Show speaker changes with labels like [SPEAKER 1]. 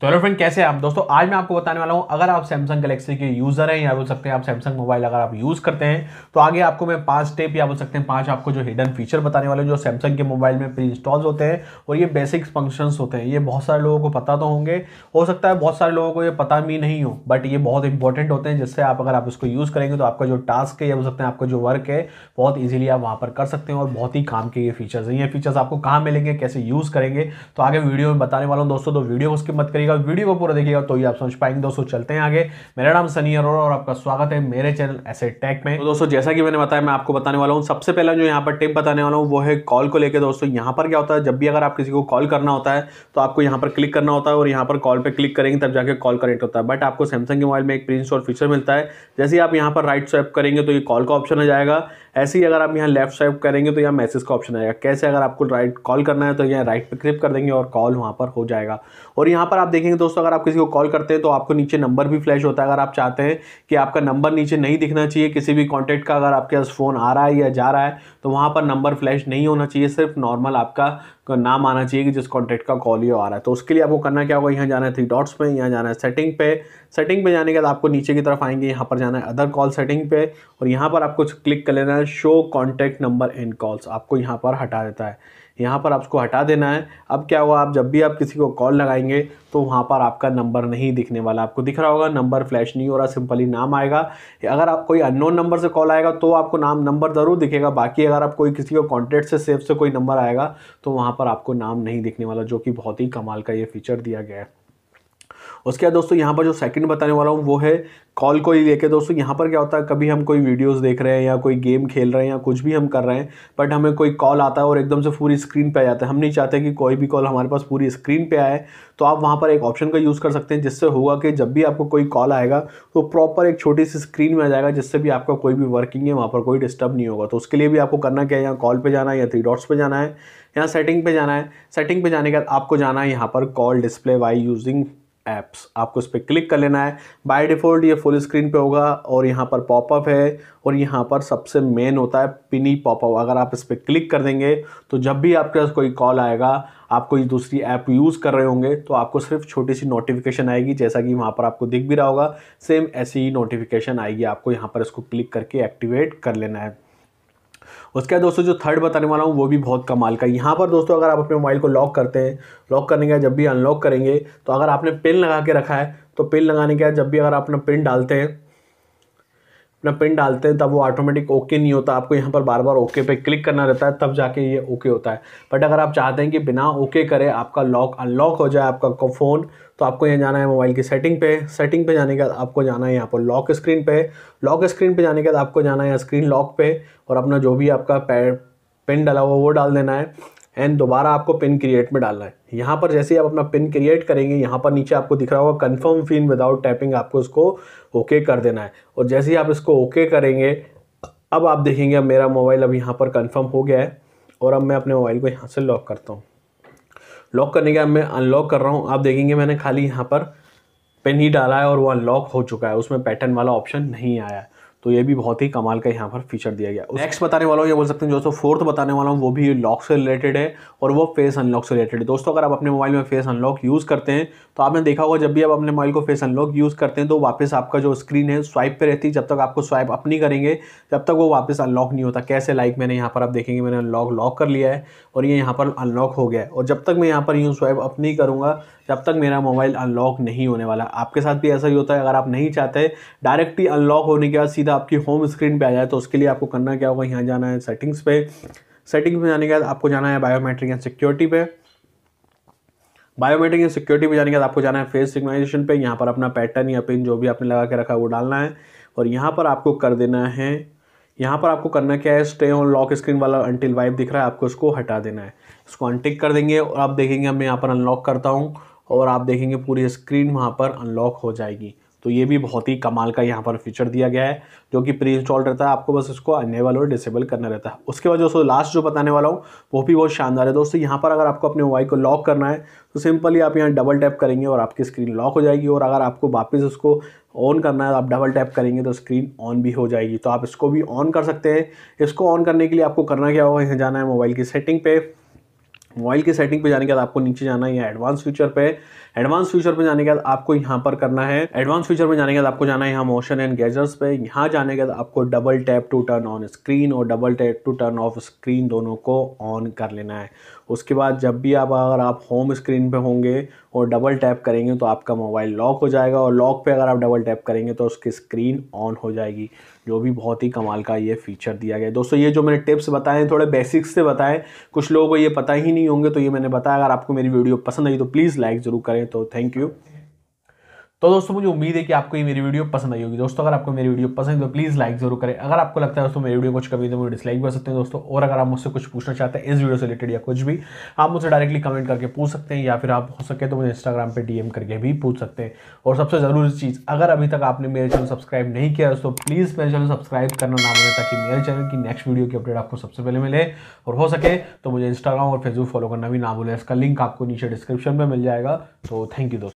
[SPEAKER 1] तो hello friend कैसे हैं आप दोस्तों आज मैं आपको बताने वाला हूं अगर आप सैमसंग गलेक्सी के यूज़र हैं या बोल सकते हैं आप सैमसंग मोबाइल अगर आप यूज़ करते हैं तो आगे आपको मैं पांच स्टेप या बोल सकते हैं पांच आपको जो हिडन फीचर बताने वाले जो सैमसंग के मोबाइल में प्री इंस्टॉल होते हैं और ये बेसिक फंक्शन होते हैं ये बहुत सारे लोगों को पता तो होंगे हो सकता है बहुत सारे लोगों को ये पता भी नहीं हो बट ये बहुत इंपॉर्टेंट होते हैं जिससे आप अगर आप इसको यूज़ करेंगे तो आपका जो टास्क है या बोल सकते हैं आपका जो वर्क है बहुत ईजिली आप वहाँ पर कर सकते हैं और बहुत ही काम के ये फीचर्स हैं ये फीचर्स आपको कहाँ मिलेंगे कैसे यूज़ करेंगे तो आगे वीडियो में बताने वाला हूँ दोस्तों तो वीडियो को उसकी मत करिए देखिएगा वीडियो को पूरा देखिएगा तो ही आप समझ पाएंगे दोस्तों चलते हैं आगे मेरा नाम सनी अरोड़ा और आपका स्वागत है मेरे चैनल ऐसे टेक में तो दोस्तों जैसा कि मैंने बताया मैं आपको बताने वाला हूँ सबसे पहला जो यहाँ पर टिप बताने वाला हूँ वो है कॉल को लेकर दोस्तों यहाँ पर क्या होता है जब भी अगर आप किसी को कॉल करना होता है तो आपको यहाँ पर क्लिक करना होता है और यहाँ पर कॉल पर क्लिक करेंगे तब जाकर कॉल कनेक्ट होता है बट आपको सैमसंग के मोबाइल में एक प्रिंस और फीचर मिलता है जैसे आप यहाँ पर राइट स्वैप करेंगे तो ये कॉल का ऑप्शन आ जाएगा ऐसे ही अगर आप यहाँ लेफ्ट स्वाइप करेंगे तो यहाँ मैसेज का ऑप्शन आएगा कैसे अगर आपको राइट कॉल करना है तो यहाँ राइट पर क्लिक कर देंगे और कॉल वहाँ पर हो जाएगा और यहाँ पर आप देखेंगे दोस्तों अगर आप किसी को कॉल करते हैं तो आपको नीचे नंबर भी फ्लैश होता है अगर आप चाहते हैं कि आपका नंबर नीचे नहीं दिखना चाहिए किसी भी कॉन्टैक्ट का अगर आपके पास फ़ोन आ रहा है या जा रहा है तो वहाँ पर नंबर फ्लैश नहीं होना चाहिए सिर्फ नॉर्मल आपका का नाम आना चाहिए कि जिस कॉन्टैक्ट का कॉल ये आ रहा है तो उसके लिए आपको करना क्या होगा यहाँ जाना है थ्री डॉट्स पे यहाँ जाना है सेटिंग पे सेटिंग पे जाने के बाद आपको नीचे की तरफ आएंगे यहाँ पर जाना है अदर कॉल सेटिंग पे और यहाँ पर आपको क्लिक कर लेना है show contact number and calls आपको यहाँ पर हटा देता है यहाँ पर आपको हटा देना है अब क्या हुआ आप जब भी आप किसी को कॉल लगाएंगे तो वहाँ पर आपका नंबर नहीं दिखने वाला आपको दिख रहा होगा नंबर फ्लैश नहीं हो रहा सिंपली नाम आएगा अगर आप कोई अननोन नंबर से कॉल आएगा तो आपको नाम नंबर ज़रूर दिखेगा बाकी अगर आप कोई किसी को कॉन्टैक्ट से सेफ से कोई नंबर आएगा तो वहाँ पर आपको नाम नहीं दिखने वाला जो कि बहुत ही कमाल का ये फीचर दिया गया है उसके बाद दोस्तों यहाँ पर जो सेकंड बताने वाला हूँ वो है कॉल को ही लेके दोस्तों यहाँ पर क्या होता है कभी हम कोई वीडियोस देख रहे हैं या कोई गेम खेल रहे हैं या कुछ भी हम कर रहे हैं बट हमें कोई कॉल आता है और एकदम से पूरी स्क्रीन पे आ जाता है हम नहीं चाहते कि कोई भी कॉल हमारे पास पूरी स्क्रीन पर आए तो आप वहाँ पर एक ऑप्शन का यूज़ कर सकते हैं जिससे होगा कि जब भी आपको कोई कॉल आएगा तो प्रॉपर एक छोटी सी स्क्रीन में आ जाएगा जिससे भी आपका कोई भी वर्किंग है वहाँ पर कोई डिस्टर्ब नहीं होगा तो उसके लिए भी आपको करना क्या है यहाँ कॉल पर जाना है या थ्री डॉट्स पर जाना है यहाँ सेटिंग पर जाना है सेटिंग पे जाने के बाद आपको जाना है यहाँ पर call display by using apps आपको इस पर क्लिक कर लेना है बाय डिफ़ॉल्ट ये फुल स्क्रीन पे होगा और यहाँ पर पॉपअप है और यहाँ पर सबसे मेन होता है पिनी पॉपअप अगर आप इस पर क्लिक कर देंगे तो जब भी आपके पास कोई कॉल आएगा आप कोई दूसरी ऐप यूज़ कर रहे होंगे तो आपको सिर्फ छोटी सी नोटिफिकेशन आएगी जैसा कि वहाँ पर आपको दिख भी रहा होगा सेम ऐसी ही नोटिफिकेशन आएगी आपको यहाँ पर इसको क्लिक करके एक्टिवेट कर लेना है उसके बाद दोस्तों जो थर्ड बताने वाला हूँ वो भी बहुत कमाल का यहाँ पर दोस्तों अगर आप अपने मोबाइल को लॉक करते हैं लॉक करने के बाद जब भी अनलॉक करेंगे तो अगर आपने पिन लगा के रखा है तो पिन लगाने के बाद जब भी अगर आप अपना पिन डालते हैं अपना पिन डालते हैं तब वो ऑटोमेटिक ओके नहीं होता आपको यहाँ पर बार बार ओके पे क्लिक करना रहता है तब जाके ये ओके होता है बट अगर आप चाहते हैं कि बिना ओके करे आपका लॉक अनलॉक हो जाए आपका फ़ोन तो आपको यहाँ जाना है मोबाइल की सेटिंग पे सेटिंग पे जाने के बाद आपको जाना है यहाँ पर लॉक स्क्रीन पे लॉक स्क्रीन पे जाने के बाद आपको जाना है स्क्रीन लॉक पे और अपना जो भी आपका पैर पेन डाला हुआ वो डाल देना है एंड दोबारा आपको पिन क्रिएट में डालना है यहाँ पर जैसे ही आप अपना पिन क्रिएट करेंगे यहाँ पर नीचे आपको दिख रहा होगा कन्फर्म पिन विदाउट टैपिंग आपको इसको ओके कर देना है और जैसे ही आप इसको ओके करेंगे अब आप देखेंगे मेरा मोबाइल अब यहाँ पर कन्फर्म हो गया है और अब मैं अपने मोबाइल को यहाँ से लॉक करता हूँ लॉक करने के बाद मैं अनलॉक कर रहा हूँ आप देखेंगे मैंने खाली यहाँ पर पिन ही डाला है और वो अनलॉक हो चुका है उसमें पैटर्न वाला ऑप्शन नहीं आया तो ये भी बहुत ही कमाल का यहाँ पर फीचर दिया गया नेक्स्ट बताने वाला हूँ ये बोल सकते हैं दोस्तों फोर्थ बताने वाला हूँ वो भी लॉक से रिलेटेड है और वो फेस अनलॉक से रिलेटेड है दोस्तों अगर आप अपने मोबाइल में फेस अनलॉक यूज़ करते हैं तो आपने देखा होगा जब भी आप अपने मोबाइल को फेस अनलॉक यूज़ करते हैं तो वापस आपका जो स्क्रीन है स्वाइप पर रहती है जब तक आपको स्वाइप अप नहीं करेंगे तब तक वो वापस अनलॉक नहीं होता कैसे लाइक मैंने यहाँ पर आप देखेंगे मैंने अनलॉक लॉक कर लिया है और ये यहाँ पर अनलॉक हो गया है और जब तक मैं यहाँ पर यूँ स्वाइप अप नहीं करूँगा जब तक मेरा मोबाइल अनलॉक नहीं होने वाला आपके साथ भी ऐसा ही होता है अगर आप नहीं चाहते डायरेक्टली अनलॉक होने के बाद सीधा आपकी होम स्क्रीन पे आ जाए तो उसके लिए आपको करना क्या होगा यहाँ जाना है सेटिंग्स पे सेटिंग्स में जाने के बाद आपको जाना है बायोमेट्रिक एंड सिक्योरिटी पे बायोमेट्रिक एंड सिक्योरिटी में जाने के बाद आपको जाना है फेस सिग्नाइजेशन पे यहाँ पर अपना पैटर्न या पिन जो भी आपने लगा के रखा है वो डालना है और यहाँ पर आपको कर देना है यहाँ पर आपको करना क्या है स्टे ऑन लॉक स्क्रीन वाला अंटिल वाइप दिख रहा है आपको इसको हटा देना है इसको अनटिक कर देंगे और आप देखेंगे मैं यहाँ पर अनलॉक करता हूँ और आप देखेंगे पूरी स्क्रीन वहाँ पर अनलॉक हो जाएगी तो ये भी बहुत ही कमाल का यहाँ पर फीचर दिया गया है जो कि प्री इंस्टॉल रहता है आपको बस इसको अनेबल और डिसेबल करना रहता है उसके बाद दोस्तों लास्ट जो बताने वाला हूँ वो भी बहुत शानदार है दोस्तों यहाँ पर अगर आपको अपने मोबाइल को लॉक करना है तो सिंपली आप यहाँ डबल टैप करेंगे और आपकी स्क्रीन लॉक हो जाएगी और अगर आपको वापस उसको ऑन करना है तो आप डबल टैप करेंगे तो स्क्रीन ऑन भी हो जाएगी तो आप इसको भी ऑन कर सकते हैं इसको ऑन करने के लिए आपको करना क्या होगा यहाँ जाना है मोबाइल की सेटिंग पे मोबाइल के सेटिंग पे जाने के बाद आपको नीचे जाना है या एडवांस फीचर पे एडवांस फीचर पे जाने के बाद आपको यहाँ पर करना है एडवांस फीचर पे जाने के बाद आपको जाना है यहाँ मोशन एंड गैजर्स पे यहाँ जाने के बाद आपको double tap to turn on screen और double tap to turn off screen दोनों को ऑन कर लेना है उसके बाद जब भी आप अगर आप होम स्क्रीन पे होंगे और डबल टैप करेंगे तो आपका मोबाइल लॉक हो जाएगा और लॉक पे अगर आप डबल टैप करेंगे तो उसकी स्क्रीन ऑन हो जाएगी जो भी बहुत ही कमाल का ये फीचर दिया गया दोस्तों ये जो मैंने टिप्स बताए हैं थोड़े बेसिक्स से बताएं कुछ लोगों को ये पता ही नहीं होंगे तो ये मैंने बताया अगर आपको मेरी वीडियो पसंद आई तो प्लीज़ लाइक ज़रूर करें तो थैंक यू तो दोस्तों मुझे उम्मीद है कि आपको ये मेरी वीडियो पसंद आई होगी दोस्तों अगर आपको मेरी वीडियो पसंद है तो प्लीज़ लाइक जरूर करें अगर आपको लगता है दोस्तों मेरी वीडियो कुछ कभी तो मुझे डिसलाइक कर सकते हैं दोस्तों और अगर आप मुझसे कुछ पूछना चाहते हैं इस वीडियो से रिलेटेड या कुछ भी आप मुझे डायरेक्टली कमेंट करके पूछ सकते हैं या फिर आप हो सके तो मुझे इंस्टाग्राम पर डीएम करके भी पूछ सकते हैं और सबसे ज़रूरी चीज़ अगर अभी तक आपने मेरे चैनल सब्सक्राइब नहीं किया दोस्तों प्लीज़ मेरे चैनल सब्सक्राइब करना ना मिले ताकि मेरे चैनल की नेक्स्ट वीडियो की अपडेट आपको सबसे पहले मिले और हो सके तो मुझे इंस्टाग्राम और फेसबुक फॉलो करना भी ना भूलें इसका लिंक आपको नीचे डिस्क्रिप्शन में मिल जाएगा तो थैंक यू दोस्तों